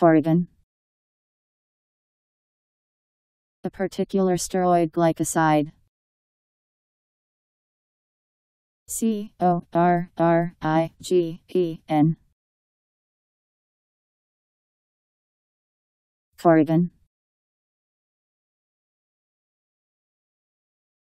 Forigan. A particular steroid glycoside. C O R R I G E N. Forigan.